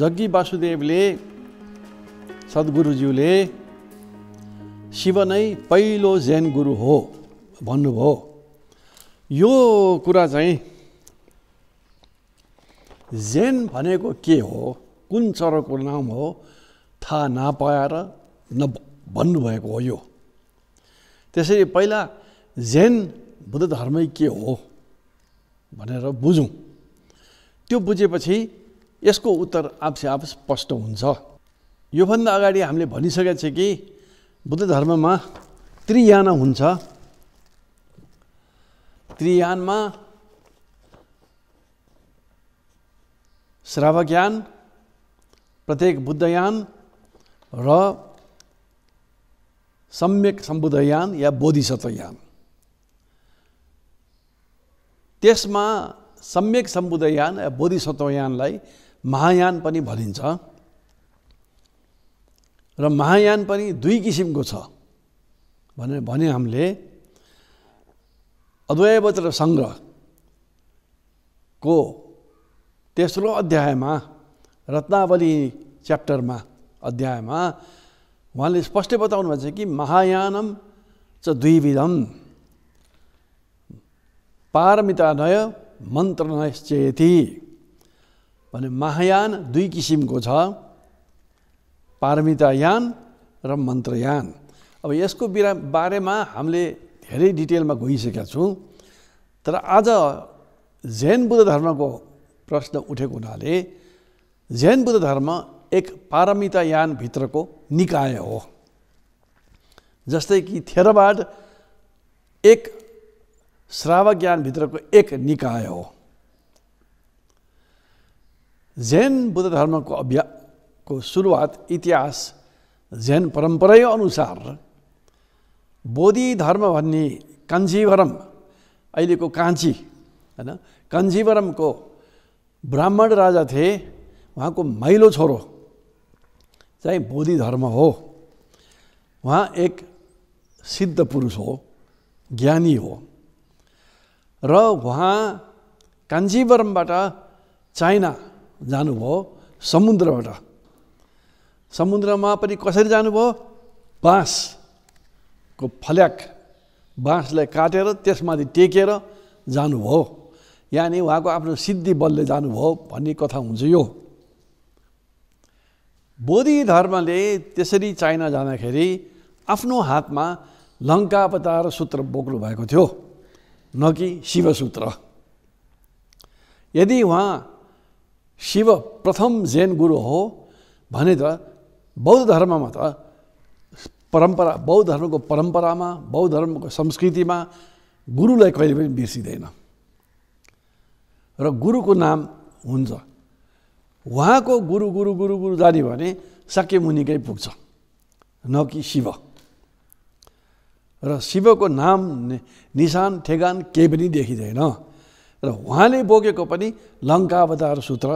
जग्गी वासुदेवले सद्गुरुज्यूले शिव नै पहिलो जैन गुरु हो भन्नुभयो यो कुरा चाहिँ जैन भनेको के हो कुन चरको नाम हो थाहा नपाएर न भन्नुभएको हो यो त्यसरी पहिला जैन बुद्ध धर्मै के हो भनेर बुझौँ त्यो बुझेपछि यसको उत्तर आपसे आपस स्पष्ट हुन्छ योभन्दा अगाडि हामीले भनिसकेका छ कि बुद्ध धर्ममा त्रियान हुन्छ त्रियानमा श्रावकयान प्रत्येक बुद्धयान र सम्यक सम्बुद्धयान या बोधिसत्वयान त्यसमा सम्यक सम्बुद्धयान या बोधिसत्वयानलाई महायान पनि भनिन्छ र महायान पनि दुई किसिमको छ भनेर भने हामीले अद्वैवत र सङ्ग्रहको तेस्रो अध्यायमा रत्नावली च्याप्टरमा अध्यायमा उहाँले स्पष्ट बताउनु भएको छ कि महायानम च द्विविधम पारमिता नय मन्त्र नयश्चेती भने महायान दुई किसिमको छ पारमितायान र मन्त्रयान अब यसको बिरा बारेमा हामीले धेरै डिटेलमा गइसकेका छौँ तर आज जैन बुद्ध धर्मको प्रश्न उठेको हुनाले जैन बुद्ध धर्म एक पारमितायानभित्रको निकाय हो जस्तै कि थेरवाद एक श्रावक ज्ञानभित्रको एक निकाय हो जैन बुद्ध धर्मको अभ्यासको सुरुवात इतिहास जैन परम्परै अनुसार बोधि धर्म भन्ने काञ्जीवरम अहिलेको काँची होइन काञ्जीवरमको ब्राह्मण राजा थिए उहाँको माइलो छोरो चाहिँ बोधि धर्म हो उहाँ एक सिद्ध पुरुष हो ज्ञानी हो र उहाँ काञ्जीवरमबाट चाइना जानुभयो समुद्रबाट समुद्रमा पनि कसरी जानुभयो बाँसको फल्याक बाँसलाई काटेर त्यसमाथि टेकेर जानुभयो यानि उहाँको आफ्नो सिद्धि बलले जानुभयो भन्ने कथा हुन्छ यो बोधि धर्मले त्यसरी चाइना जाँदाखेरि आफ्नो हातमा लङ्का लङ्कावतार सूत्र बोक्नु भएको थियो न कि शिवसूत्र यदि उहाँ शिव प्रथम जैन गुरु हो भने त बौद्ध धर्ममा त परम्परा बौद्ध धर्मको परम्परामा बौद्ध धर्मको संस्कृतिमा गुरुलाई कहिले पनि बिर्सिँदैन र गुरुको नाम हुन्छ उहाँको गुरु गुरु गुरु गुरु जाने भने मुनिकै पुग्छ न कि शिव र शिवको नाम निशान ठेगान केही पनि देखिँदैन र उहाँले बोकेको पनि लङ्कावतार सूत्र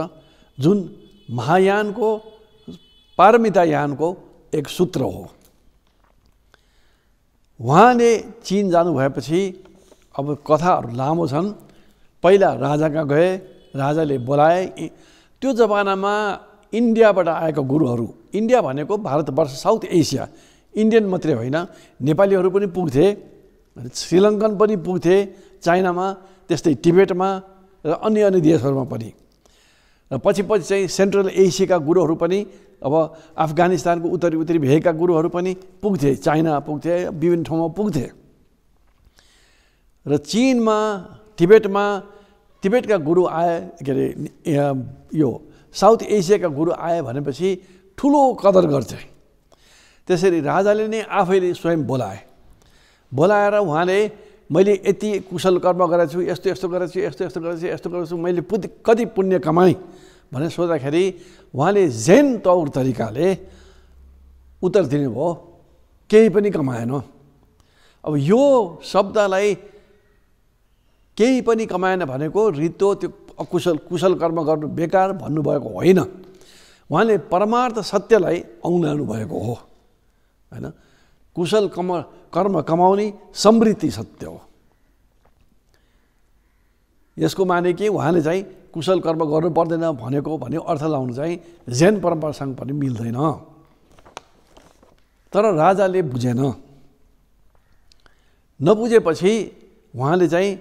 जुन महायानको पारमितायानको एक सूत्र हो उहाँले चिन जानु भएपछि अब कथाहरू लामो छन् पहिला राजाका गए राजाले बोलाए त्यो जमानामा इन्डियाबाट आएका गुरुहरू इन्डिया भनेको भारतवर्ष साउथ एसिया इन्डियन मात्रै होइन नेपालीहरू पनि पुग्थे श्रीलङ्कन पनि पुग्थे चाइनामा त्यस्तै टिबेटमा र अन्य अन्य देशहरूमा पनि र पछि पछि चाहिँ सेन्ट्रल एसियाका गुरुहरू पनि अब अफगानिस्तानको उत्तरी उत्तरी भेगका गुरुहरू पनि पुग्थे चाइना पुग्थे विभिन्न ठाउँमा पुग्थे र चिनमा टिबेटमा टिबेटका गुरु आए के अरे यो साउथ एसियाका गुरु आए भनेपछि ठुलो कदर गर्थे त्यसरी राजाले नै आफैले स्वयं बोलाए बोलाएर उहाँले मैले यति कुशल कर्म गरेको छु यस्तो यस्तो गरेको छु यस्तो यस्तो गरेको छु यस्तो गरेको छु मैले पुति कति पुण्य कमाएँ भनेर सोद्धाखेरि उहाँले जेन तौर तरिकाले उत्तर दिनुभयो केही पनि कमाएन अब यो शब्दलाई केही पनि कमाएन भनेको रितो त्यो अकुशल कुशल कर्म गर्नु बेकार भन्नुभएको होइन उहाँले परमार्थ सत्यलाई औँलाउनु भएको हो होइन कुशल कम कर्म कमाउने समृद्धि सत्य हो यसको माने कि उहाँले चाहिँ कुशल कर्म गर्नु पर्दैन भनेको भन्ने अर्थ लाउनु चाहिँ जैन परम्परासँग पनि मिल्दैन तर राजाले बुझेन नबुझेपछि उहाँले चाहिँ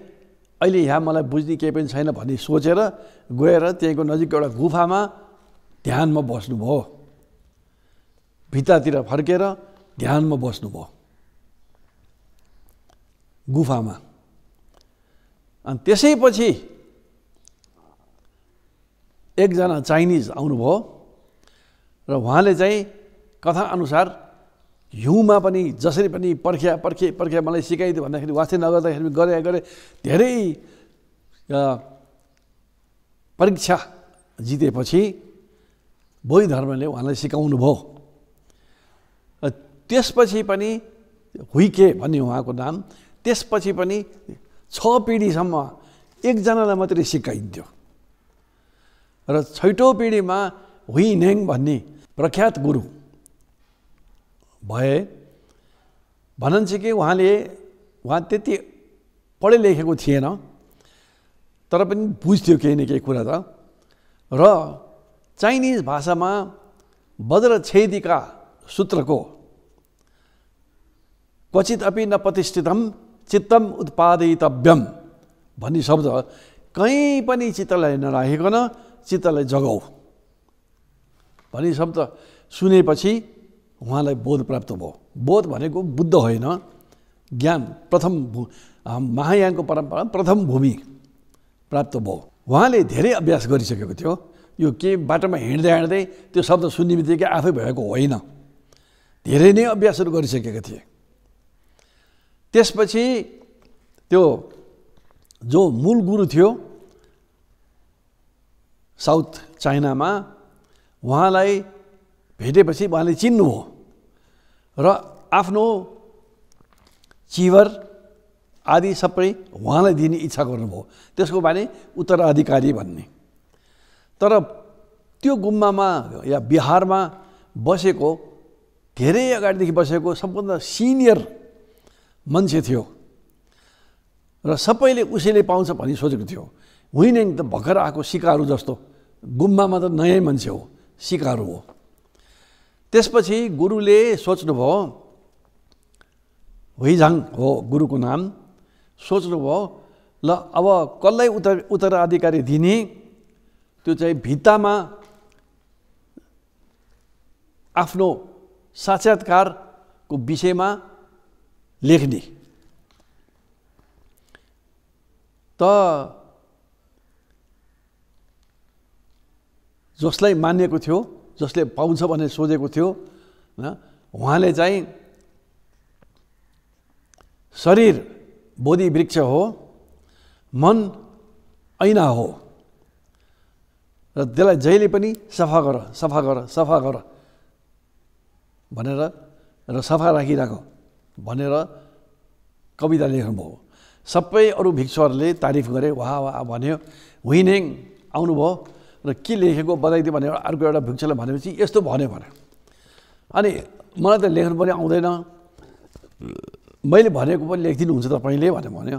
अहिले यहाँ मलाई बुझ्ने केही पनि छैन भन्ने सोचेर गएर त्यहीँको नजिक एउटा गुफामा ध्यानमा बस्नुभयो भित्तातिर फर्केर ध्यानमा बस्नुभयो गुफामा अनि त्यसैपछि एकजना चाइनिज आउनुभयो र उहाँले चाहिँ कथा अनुसार हिउँमा पनि जसरी पनि पर्ख्या पर्खे पर्ख्या मलाई सिकाइदियो भन्दाखेरि वास्तै नगर्दाखेरि गरे गरे धेरै परीक्षा जितेपछि बौद्ध धर्मले उहाँलाई सिकाउनु भयो त्यसपछि पनि हुइके भन्ने उहाँको नाम त्यसपछि पनि छ पिँढीसम्म एकजनालाई मात्रै सिकाइन्थ्यो र छैटौँ पिँढीमा हुइ नेङ भन्ने प्रख्यात गुरु भए भनन्छ कि उहाँले उहाँ त्यति पढे लेखेको थिएन तर पनि बुझ्थ्यो केही न केही कुरा त र चाइनिज भाषामा छेदीका सूत्रको क्वचित अपि नप्रतिष्ठितम चित्तम उत्पादितव्यम भन्ने शब्द कहीँ पनि चित्तलाई नराखिकन चित्तलाई जगाऊ भन्ने शब्द सुनेपछि उहाँलाई बोध प्राप्त भयो बोध भनेको बुद्ध होइन ज्ञान प्रथम भू महायानको परम्परा प्रथम भूमि प्राप्त भयो उहाँले धेरै अभ्यास गरिसकेको थियो यो के बाटोमा हिँड्दै हिँड्दै त्यो शब्द सुन्ने बित्तिकै आफै भएको होइन धेरै नै अभ्यासहरू गरिसकेका थिए त्यसपछि त्यो जो मूल गुरु थियो साउथ चाइनामा उहाँलाई भेटेपछि उहाँले चिन्नु हो र आफ्नो चिवर आदि सबै उहाँलाई दिने इच्छा गर्नुभयो त्यसको बारे उत्तराधिकारी भन्ने तर त्यो गुम्बामा या बिहारमा बसेको धेरै अगाडिदेखि बसेको सबभन्दा सिनियर मान्छे थियो र सबैले उसैले पाउँछ भनी सोचेको थियो होइन नि त भर्खर आएको सिकारु जस्तो गुम्बामा त नयाँ मान्छे हो सिकारु हो त्यसपछि गुरुले सोच्नुभयो हुइझाङ हो गुरुको नाम सोच्नुभयो ल अब कसलाई उत्तर उत्तराधिकारी दिने त्यो चाहिँ भित्तामा आफ्नो साक्षात्कारको विषयमा लेख्ने त जसलाई मानिएको थियो जसले पाउँछ भनेर सोधेको थियो उहाँले चाहिँ शरीर बोधि वृक्ष हो मन ऐना हो र त्यसलाई जहिले पनि सफा गर सफा गर सफा गर भनेर र सफा राखिरहेको भनेर कविता लेख्नुभयो सबै अरू भिक्षुहरूले तारिफ गरे वाह वा भन्यो हुइनेङ आउनुभयो र के लेखेको बताइदियो भने अर्को एउटा भिक्षुले भनेपछि यस्तो भन्यो भने अनि मलाई त लेख्नु पनि आउँदैन मैले भनेको पनि लेखिदिनुहुन्छ तपाईँले भनेर भन्यो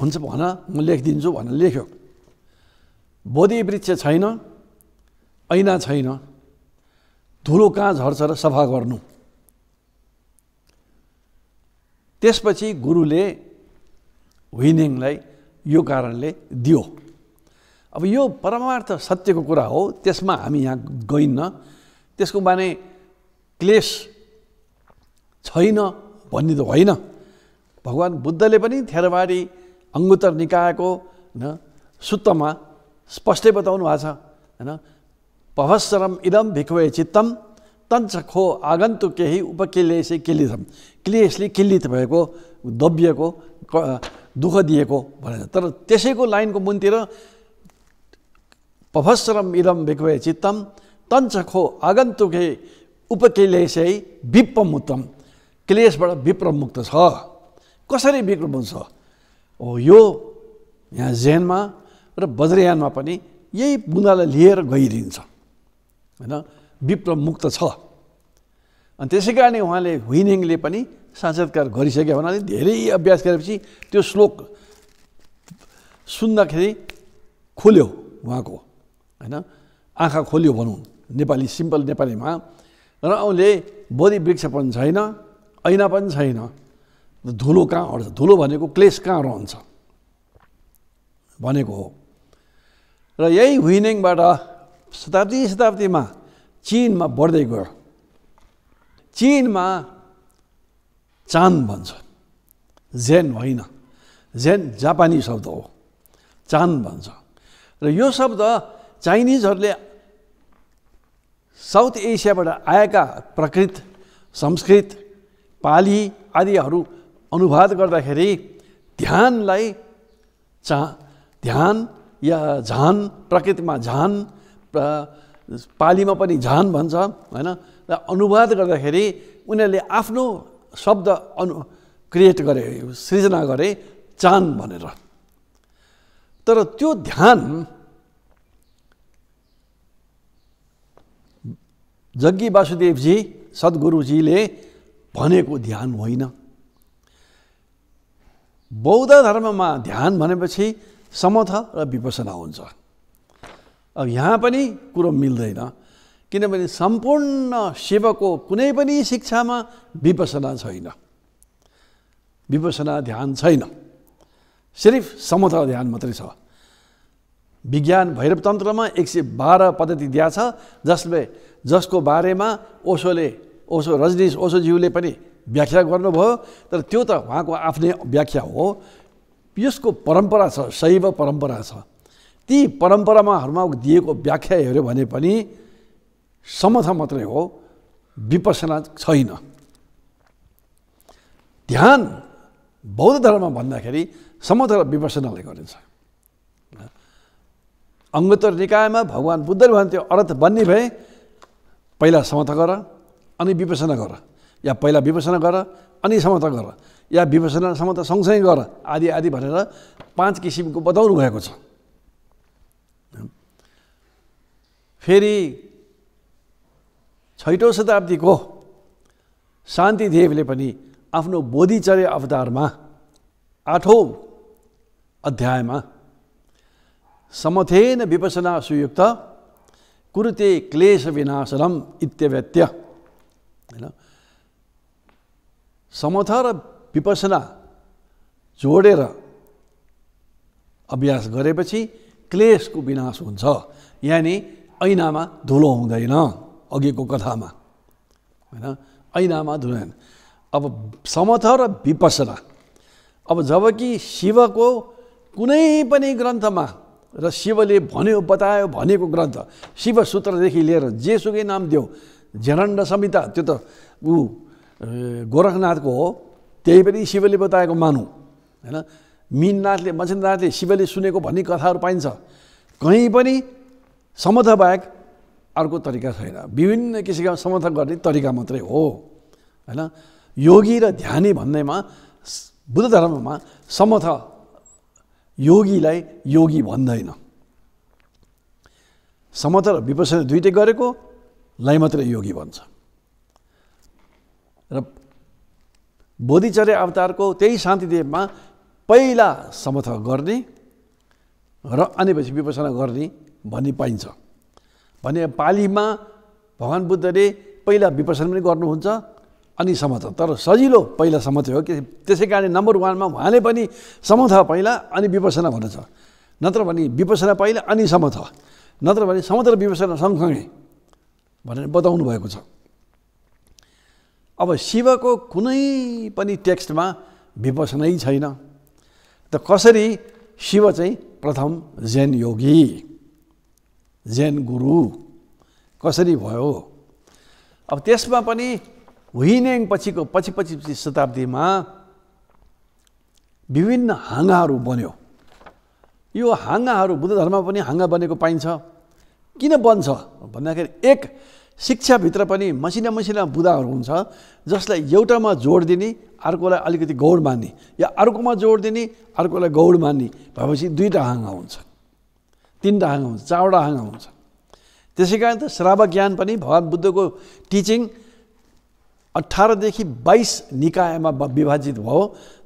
हुन्छ भन म लेखिदिन्छु भनेर लेख्यो बोधि वृक्ष छैन ऐना छैन धुलो कहाँ झर्छ र सफा गर्नु त्यसपछि गुरुले विनिङलाई यो कारणले दियो अब यो परमार्थ सत्यको कुरा हो त्यसमा हामी यहाँ गइन्न त्यसको माने क्लेस छैन भन्ने त होइन भगवान् बुद्धले पनि थेरवारी अङ्गुत्तर निकायको होइन सूत्रमा स्पष्टै बताउनु भएको छ होइन पभस्वरम इदम भिक्वे चित्तम तञ्चखो आगन्तु केही उपकिलेसे किलितम क्लेसले किल्लित भएको दबिएको दुःख दिएको भनेर तर त्यसैको लाइनको मुनतिर पभस्रम इदम विक्वे चित्तम तञ्चखो आगन्तुके उपकिलेसै विप्रमुत्तम क्लेसबाट विप्रमुक्त छ कसरी विक्रम हुन्छ हो यो यहाँ जेनमा र बज्रयानमा पनि यही बुँदालाई लिएर गइदिन्छ होइन विप्लवमुक्त छ अनि त्यसै कारणले उहाँले हुइनिङले पनि साक्षात्कार गरिसके हुनाले धेरै अभ्यास गरेपछि त्यो श्लोक सुन्दाखेरि खोल्यो उहाँको होइन आँखा खोल्यो भनौँ नेपाली सिम्पल नेपालीमा र उसले बोधि वृक्ष पनि छैन ऐना पनि छैन धुलो कहाँ अड्छ धुलो भनेको क्लेस कहाँ रहन्छ भनेको हो र यही हुइनेङबाट शताब्दी शताब्दीमा चिनमा बढ्दै गयो चिनमा चान भन्छ जेन होइन जेन जापानी शब्द हो चान भन्छ र यो शब्द चाइनिजहरूले साउथ एसियाबाट आएका प्रकृत संस्कृत पाली आदिहरू अनुवाद गर्दाखेरि ध्यानलाई चा ध्यान या झान प्रकृतिमा झान पालीमा पनि झन भन्छ होइन र अनुवाद गर्दाखेरि उनीहरूले आफ्नो शब्द अनु क्रिएट गरे सृजना गरे चान भनेर तर त्यो ध्यान जग्गी वासुदेवजी सद्गुरुजीले भनेको ध्यान होइन बौद्ध धर्ममा ध्यान भनेपछि समथ र विपसना हुन्छ अब यहाँ पनि कुरो मिल्दैन किनभने सम्पूर्ण शिवको कुनै पनि शिक्षामा विपसना छैन विपसना ध्यान छैन सिर्फ समथ ध्यान मात्रै छ विज्ञान भैरवतन्त्रमा एक सय बाह्र पद्धति दिया छ जसले जसको बारेमा ओसोले ओसो रजनीश ओसोज्यूले पनि व्याख्या गर्नुभयो तर त्यो त उहाँको आफ्नै व्याख्या हो यसको परम्परा छ शैव परम्परा छ ती परम्परामाहरूमा दिएको व्याख्या हेऱ्यो भने पनि समथ मात्रै हो विपसना छैन ध्यान बौद्ध धर्म भन्दाखेरि समथ र विपसनाले गरिन्छ अङ्गोत्तर निकायमा भगवान् बुद्धले भन्थ्यो अर्थ बन्ने भए पहिला समथ गर अनि विपसना गर या पहिला विपसना गर अनि समथ गर या विपसना समथ सँगसँगै गर आदि आदि भनेर पाँच किसिमको बताउनु भएको छ फेरि छैटौँ शताब्दीको शान्तिदेवले पनि आफ्नो बोधिचर्य अवतारमा आठौँ अध्यायमा समथेन विपसना सुयुक्त कुरुते क्लेश विनाशनम इत्यव्यत्य होइन समथ र विपसना जोडेर अभ्यास गरेपछि क्लेशको विनाश हुन्छ यानि ऐनामा धुलो हुँदैन अघिको कथामा होइन ऐनामा धुलो अब समथ र विपसना अब जबकि शिवको कुनै पनि ग्रन्थमा र शिवले भन्यो बतायो भनेको ग्रन्थ शिव सूत्रदेखि लिएर जेसुकै नाम दियो झेरण्ड संहिता त्यो त ऊ गोरखनाथको हो त्यही पनि शिवले बताएको मानौँ होइन मिननाथले मचिन्द्रनाथले शिवले सुनेको भन्ने कथाहरू पाइन्छ कहीँ पनि समर्थ बाहेक अर्को तरिका छैन विभिन्न किसिमका समर्थ गर्ने तरिका मात्रै हो होइन योगी र ध्यानी भन्नेमा बुद्ध धर्ममा समथ योगीलाई योगी भन्दैन समथ र विपसना दुइटै गरेकोलाई मात्रै योगी भन्छ र बोधिचर्य अवतारको त्यही शान्तिदेवमा पहिला समथ गर्ने र अनि पछि विपसना गर्ने भन्ने पाइन्छ भने पालीमा भगवान् बुद्धले पहिला विपसन पनि गर्नुहुन्छ अनि समथ तर सजिलो पहिला समथ हो कि त्यसै कारणले नम्बर वानमा उहाँले पनि समथ पहिला अनि विपसना भन्नुहुन्छ नत्र भने विपसना पहिला अनि समथ नत्र भने समथ र विपसना सँगसँगै भनेर बताउनु भएको छ अब शिवको कुनै पनि टेक्स्टमा विपसनै छैन त कसरी शिव चाहिँ प्रथम जैन योगी जैन गुरु कसरी भयो अब त्यसमा पनि हुइनेङ पछिको पछि पछि पछि शताब्दीमा विभिन्न हाँगाहरू बन्यो यो हाँगाहरू बुद्ध धर्ममा पनि हाँगा बनेको पाइन्छ किन बन्छ भन्दाखेरि एक शिक्षाभित्र पनि मसिना मसिना बुदाहरू हुन्छ जसलाई एउटामा जोड दिने अर्कोलाई अलिकति गौड मान्ने या अर्कोमा जोड दिने अर्कोलाई गौड मान्ने भएपछि दुईवटा हाँगा हुन्छ तिनवटा आँगा हुन्छ चारवटा आँगा हुन्छ त्यसै कारण त श्राव ज्ञान पनि भगवान् बुद्धको टिचिङ अठारदेखि बाइस निकायमा विभाजित भयो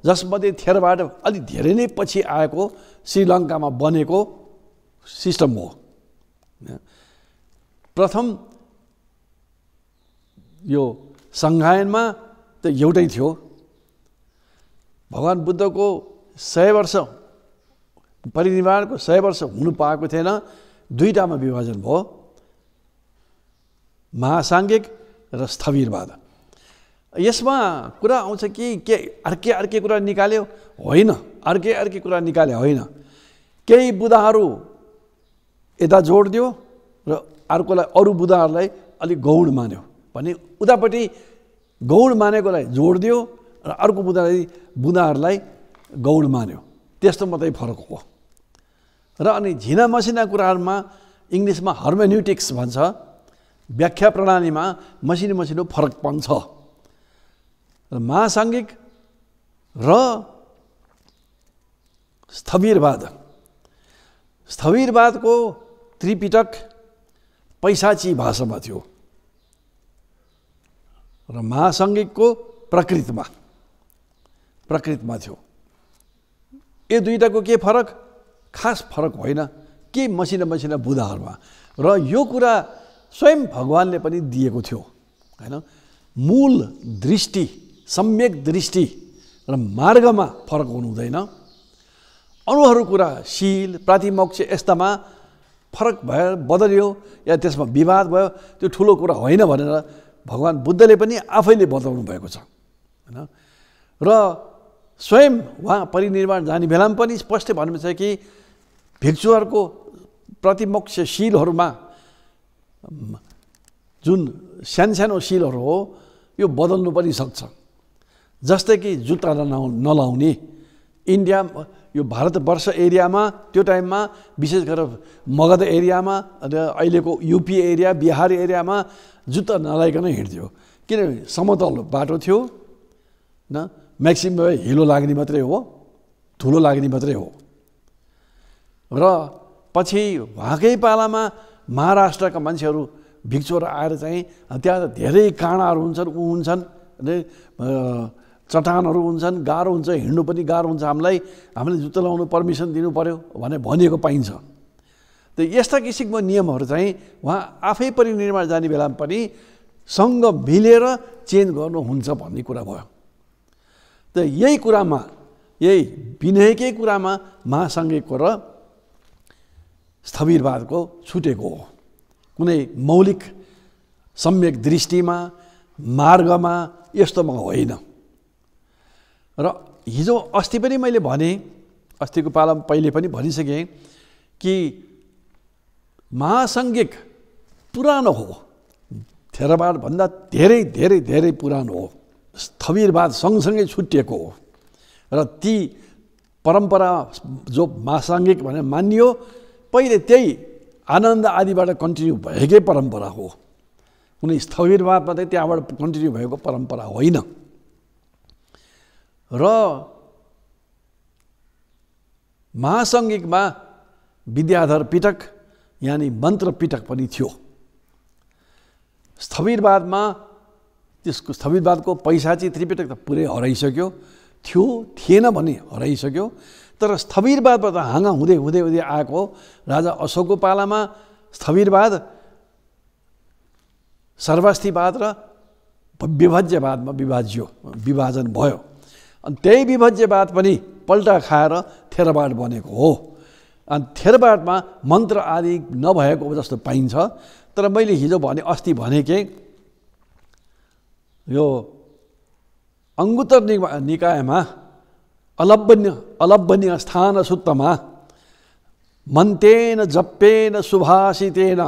जसमध्ये थेरबाट अलिक धेरै नै पछि आएको श्रीलङ्कामा बनेको सिस्टम हो प्रथम यो सङ्घायनमा त एउटै थियो भगवान् बुद्धको सय वर्ष परिनिर्माणको सय वर्ष हुनु पाएको थिएन दुईवटामा विभाजन भयो महासाङ्गिक र स्थविरवाद यसमा कुरा आउँछ कि के अर्के अर्के कुरा निकाल्यो होइन अर्कै अर्कै कुरा निकाल्यो होइन केही बुधाहरू यता जोड दियो र अर्कोलाई अरू बुधाहरूलाई अलिक गौण मान्यो भने उतापट्टि गौण मानेकोलाई जोड दियो र अर्को बुधालाई बुधाहरूलाई गौण मान्यो त्यस्तो मात्रै फरक हो र अनि झिना मसिना कुराहरूमा इङ्ग्लिसमा हर्मेन्युटिक्स भन्छ व्याख्या प्रणालीमा मसिनो मसिनो फरक छ र महासाङ्गिक र स्थविरवाद स्थविरवादको त्रिपिटक पैसाची भाषामा थियो र महासाङ्गिकको प्रकृतिमा प्रकृतिमा थियो यो दुइटाको के फरक खास फरक होइन के मसिना मसिना बुदाहरूमा र यो कुरा स्वयं भगवान्ले पनि दिएको थियो होइन मूल दृष्टि सम्यक दृष्टि र मार्गमा फरक हुनु हुँदैन अरू कुरा शील प्रातिमोक्ष यस्तामा फरक भयो बदलियो या त्यसमा विवाद भयो त्यो ठुलो कुरा होइन भनेर भगवान् बुद्धले पनि आफैले बताउनु भएको छ होइन र स्वयं उहाँ परिनिर्वाण जाने बेलामा पनि स्पष्ट भन्नु छ कि भिक्षुहरूको प्रतिमोक्षशीलहरूमा जुन सानसानो शिलहरू हो यो बदल्नु पनि सक्छ जस्तै कि जुत्ता नलाउ नलाउने इन्डिया यो भारतवर्ष एरियामा त्यो टाइममा विशेष गरेर मगध एरियामा र अहिलेको युपी एरिया बिहार एरियामा जुत्ता नलाइकन हिँड्थ्यो किनभने समतल बाटो थियो न म्याक्सिमम हिलो लाग्ने मात्रै हो धुलो लाग्ने मात्रै हो र पछि उहाँकै पालामा महाराष्ट्रका मान्छेहरू भिक्षोर आएर चाहिँ त्यहाँ धेरै काँडाहरू हुन्छन् ऊ हुन्छन् चट्टानहरू हुन्छन् गाह्रो हुन्छ हिँड्नु पनि गाह्रो हुन्छ हामीलाई हामीले जुत्ता लाउनु पर्मिसन दिनु पऱ्यो भने भनिएको पाइन्छ त यस्ता किसिमको नियमहरू चाहिँ उहाँ आफै परिनिर्माण जाने बेलामा पनि सँग मिलेर चेन्ज गर्नुहुन्छ भन्ने कुरा भयो त यही कुरामा यही विनयकै कुरामा महासङ्घको र स्थविरवादको छुटेको हो कुनै मौलिक सम्यक दृष्टिमा मार्गमा यस्तोमा होइन र हिजो अस्ति पनि मैले भने अस्तिको पालामा पहिले पनि भनिसकेँ कि महासङ्घिक पुरानो हो थेरवाडभन्दा धेरै धेरै धेरै पुरानो हो स्थविरवाद सँगसँगै छुट्टिएको हो र ती परम्परा जो महासाङ्गिक भनेर मानियो पहिले त्यही आनन्द आदिबाट कन्टिन्यू भएकै परम्परा हो कुनै स्थविरवाद चाहिँ त्यहाँबाट कन्टिन्यू भएको परम्परा होइन र महासङ्गिकमा विद्याधर पिटक यानि मन्त्र पिटक पनि थियो स्थविरवादमा त्यसको स्थगितवादको पैसा चाहिँ त्रिपेटक त पुरै हराइसक्यो थियो थिएन भने हराइसक्यो तर स्थविरवादबाट हाँगा हुँदै हुँदै हुँदै आएको राजा अशोकको पालामा स्थविरवाद सर्वास्थिवाद र विभाज्यवादमा विभाज्यो विभाजन भयो अनि त्यही विभाज्यवाद पनि पल्टा खाएर थेरवाद बनेको हो अनि थेरवादमा मन्त्र आदि नभएको जस्तो पाइन्छ तर मैले हिजो भने अस्ति भने के यो अङ्गुतर नि निकायमा अलब्बन्य अलब्बन्य स्थान सुत्तमा मन्तेन जप्पेन सुभाषितेन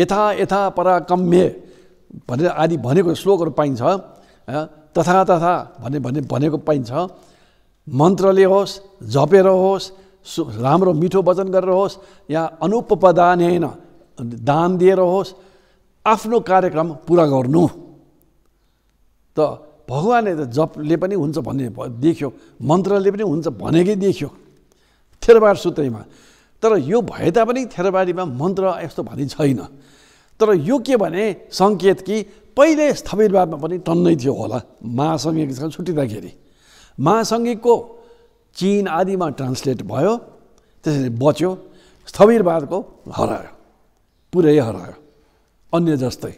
यथा यथा पराकम्ये भनेर आदि भनेको श्लोकहरू पाइन्छ तथा तथा भने भने भनेको पाइन्छ मन्त्रले होस् झपेर होस् राम्रो मिठो वचन गरेर होस् या अनुपदानेन दान दिएर होस् आफ्नो कार्यक्रम पुरा गर्नु त भगवान्ले त जपले पनि हुन्छ भन्ने देख्यो मन्त्रले पनि हुन्छ भनेकै देख्यो थेरबार सूत्रैमा तर यो भए तापनि थेरवारीमा मन्त्र यस्तो भने छैन तर यो के भने सङ्केत कि पहिले स्थविरवादमा पनि टन्नै थियो होला महासङ्घीयसँग छुट्टिँदाखेरि महासङ्घिकको चिन आदिमा ट्रान्सलेट भयो त्यसरी बच्यो स्थविरवादको हरायो पुरै हरायो अन्य जस्तै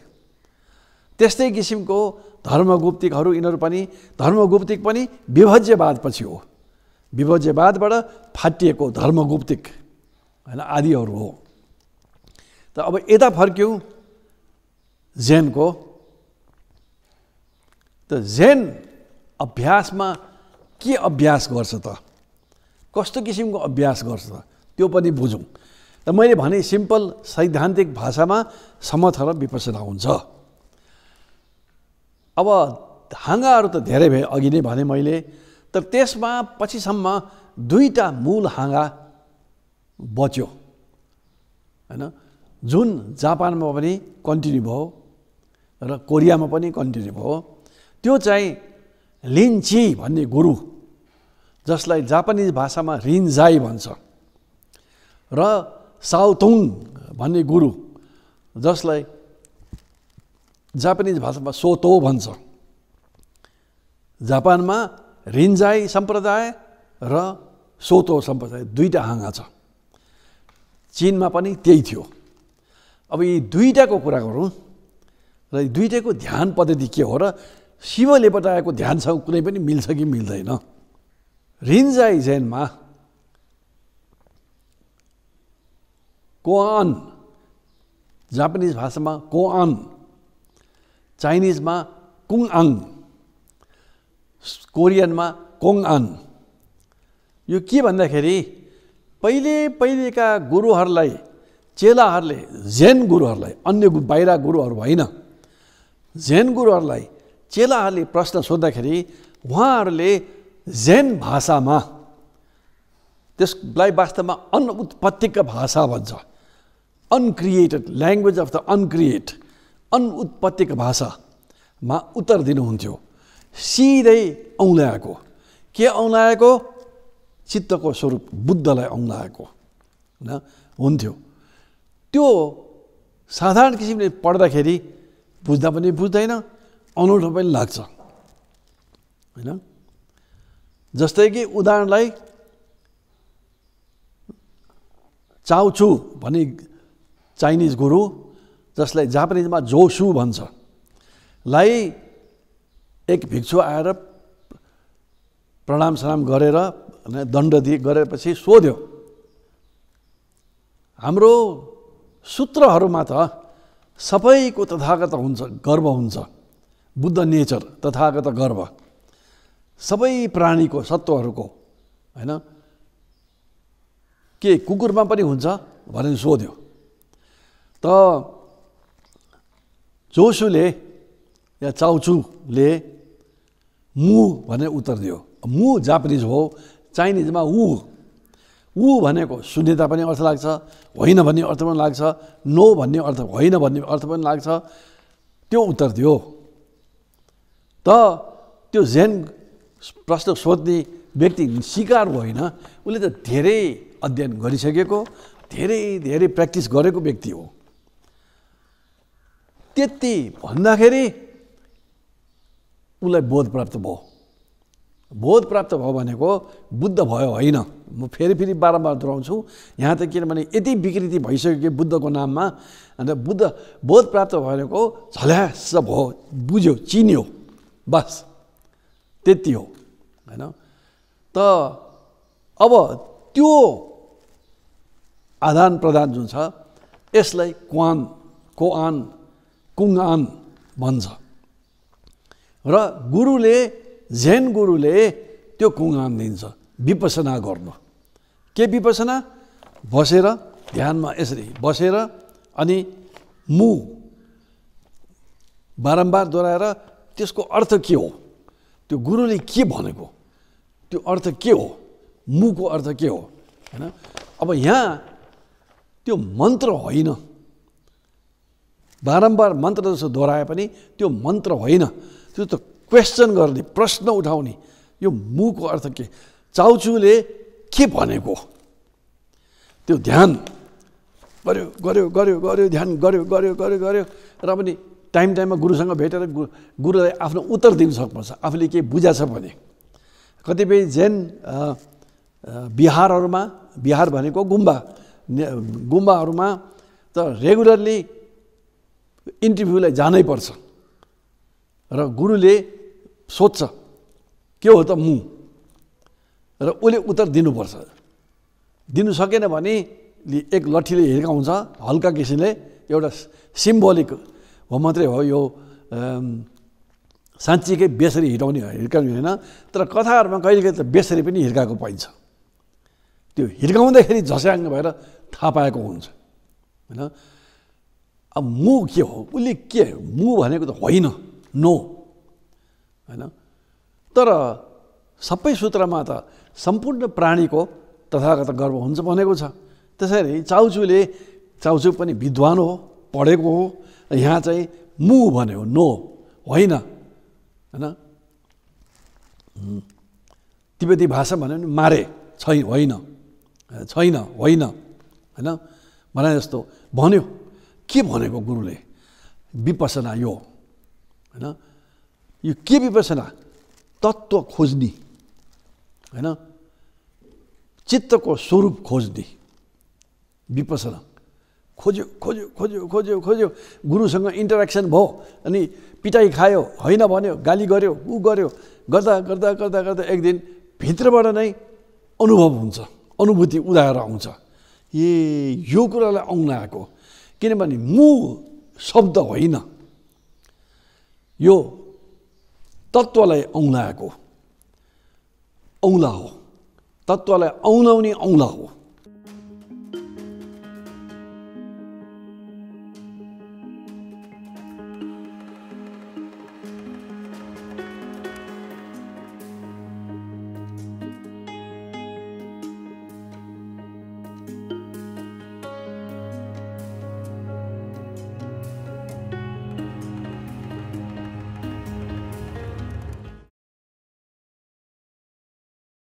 त्यस्तै किसिमको धर्मगुप्तिकहरू यिनीहरू पनि धर्मगुप्तिक पनि विभज्यवादपछि हो विभज्यवादबाट फाटिएको धर्मगुप्तिक होइन आदिहरू हो त अब यता फर्क्यौँ जेनको त जेन अभ्यासमा के अभ्यास गर्छ त कस्तो किसिमको अभ्यास गर्छ त त्यो पनि बुझौँ त मैले भने सिम्पल सैद्धान्तिक भाषामा समथ र विपसना हुन्छ अब हाँगाहरू त धेरै भए अघि नै भने मैले तर त्यसमा पछिसम्म दुईवटा मूल हाँगा बच्यो होइन जुन जापानमा पनि कन्टिन्यू भयो र कोरियामा पनि कन्टिन्यू भयो त्यो चाहिँ लिन्ची भन्ने गुरु जसलाई जापानिज भाषामा रिन्जाई भन्छ र साउतुङ भन्ने गुरु जसलाई जापानिज भाषामा सोतो भन्छ जापानमा रिन्जाई सम्प्रदाय र सोतो सम्प्रदाय दुईवटा हाँगा छ चिनमा पनि त्यही थियो अब यी दुईवटाको कुरा गरौँ र यी ध्यान पद्धति के हो र शिवले बताएको ध्यानसँग कुनै पनि मिल्छ कि मिल्दैन रिन्जाई जैनमा कोआन जापानिज भाषामा कोआन चाइनिजमा कुङ आङ कोरियनमा कोङ आङ यो के भन्दाखेरि पहिले पहिलेका गुरुहरूलाई चेलाहरूले जेन गुरुहरूलाई अन्य बाहिर गुरुहरू होइन झेन गुरुहरूलाई चेलाहरूले प्रश्न सोद्धाखेरि उहाँहरूले झेन भाषामा त्यसलाई वास्तवमा अनउत्पत्तिको भाषा भन्छ uncreated language of the uncreate अनुत्पत्तिको भाषामा उत्तर दिनुहुन्थ्यो सिधै औँलाएको के औँलाएको चित्तको स्वरूप बुद्धलाई औँलाएको होइन हुन्थ्यो त्यो साधारण किसिमले पढ्दाखेरि बुझ्दा पनि बुझ्दैन अनौठो पनि लाग्छ होइन जस्तै कि उदाहरणलाई चाउछु भने चाइनिज गुरु जसलाई जापानिजमा जोसु भन्छ लाई एक भिक्षु आएर प्रणाम सलाम गरेर दण्ड दिए गरेपछि सोध्यो हाम्रो सूत्रहरूमा त सबैको तथागत हुन्छ गर्व हुन्छ बुद्ध नेचर तथागत गर्व सबै प्राणीको सत्वहरूको होइन के कुकुरमा पनि हुन्छ भनेर सोध्यो त जोसुले या चाउचुले मु भनेर उत्तर दियो मु जापानिज हो चाइनिजमा ऊ ऊ भनेको शून्यता पनि अर्थ लाग्छ होइन भन्ने अर्थ पनि लाग्छ नो भन्ने अर्थ होइन भन्ने अर्थ पनि लाग्छ त्यो उत्तर दियो त त्यो जेन प्रश्न सोध्ने व्यक्ति सिकार होइन उसले त धेरै अध्ययन गरिसकेको धेरै धेरै प्र्याक्टिस गरेको व्यक्ति हो त्यति भन्दाखेरि उसलाई बोध प्राप्त भयो बोध प्राप्त भयो भनेको बुद्ध भयो होइन म फेरि फेरि बारम्बार दोहोऱ्याउँछु यहाँ त किनभने यति विकृति भइसक्यो कि बुद्धको नाममा अन्त बुद्ध बोध प्राप्त भनेको झल्यास भयो बुझ्यो चिन्यो बस त्यति हो होइन त अब त्यो आदान प्रदान जुन छ यसलाई क्वान कोआन कुङआन भन्छ र गुरुले झेन गुरुले त्यो कुङआन दिन्छ विपसना गर्नु के विपसना बसेर ध्यानमा यसरी बसेर अनि मु बारम्बार दोहोऱ्याएर त्यसको अर्थ के हो त्यो गुरुले के भनेको त्यो अर्थ के हो मुको अर्थ के हो होइन अब यहाँ त्यो मन्त्र होइन बारम्बार मन्त्र जस्तो दोहोऱ्याए पनि त्यो मन्त्र होइन त्यो त क्वेसन गर्ने प्रश्न उठाउने यो मुको अर्थ के चाउचुले के भनेको त्यो ध्यान गऱ्यो गऱ्यो गऱ्यो गऱ्यो ध्यान गऱ्यो गऱ्यो गऱ्यो गऱ्यो र पनि टाइम टाइममा गुरुसँग भेटेर गुरु गुरुलाई आफ्नो उत्तर दिन सक्नुपर्छ आफूले केही बुझाएछ भने कतिपय जेन बिहारहरूमा बिहार भनेको गुम्बा गुम्बाहरूमा त रेगुलरली इन्टरभ्यूलाई पर्छ र गुरुले सोध्छ के हो त मु र उसले उत्तर दिनुपर्छ दिनु सकेन भने एक लट्ठीले हिर्काउँछ हल्का किसिमले एउटा सिम्बोलिक हो मात्रै हो यो साँच्चीकै बेसरी हिर्काउने हिर्काउने होइन तर कथाहरूमा कहिले कहिले त बेसरी पनि हिर्काएको पाइन्छ त्यो हिर्काउँदाखेरि झस्याङ भएर थाहा पाएको हुन्छ होइन अब मु के हो उसले के मु भनेको त होइन नो होइन तर सबै सूत्रमा त सम्पूर्ण प्राणीको तथागत गर्व हुन्छ भनेको छ त्यसरी चाउचुले चाउचू पनि विद्वान हो पढेको हो यहाँ चाहिँ मु भन्यो नो होइन होइन तिब्बती भाषा भन्यो भने मारे छै होइन छैन होइन होइन भने जस्तो भन्यो के भनेको गुरुले विपसना यो होइन यो के विपसना तत्त्व खोज्ने होइन चित्तको स्वरूप खोज्ने विपसना खोज्यो खोज्यो खोज्यो खोज्यो खोज्यो गुरुसँग इन्टरेक्सन भयो अनि पिटाइ खायो होइन भन्यो गाली गर्यो ऊ गर्यो गर्दा गर्दा गर्दा गर्दा एक दिन भित्रबाट नै अनुभव हुन्छ अनुभूति उदाएर आउँछ ए यो कुरालाई आउन आएको किनभने मु शब्द होइन यो तत्त्वलाई औँलाएको औँला हो तत्त्वलाई औँलाउने औँला हो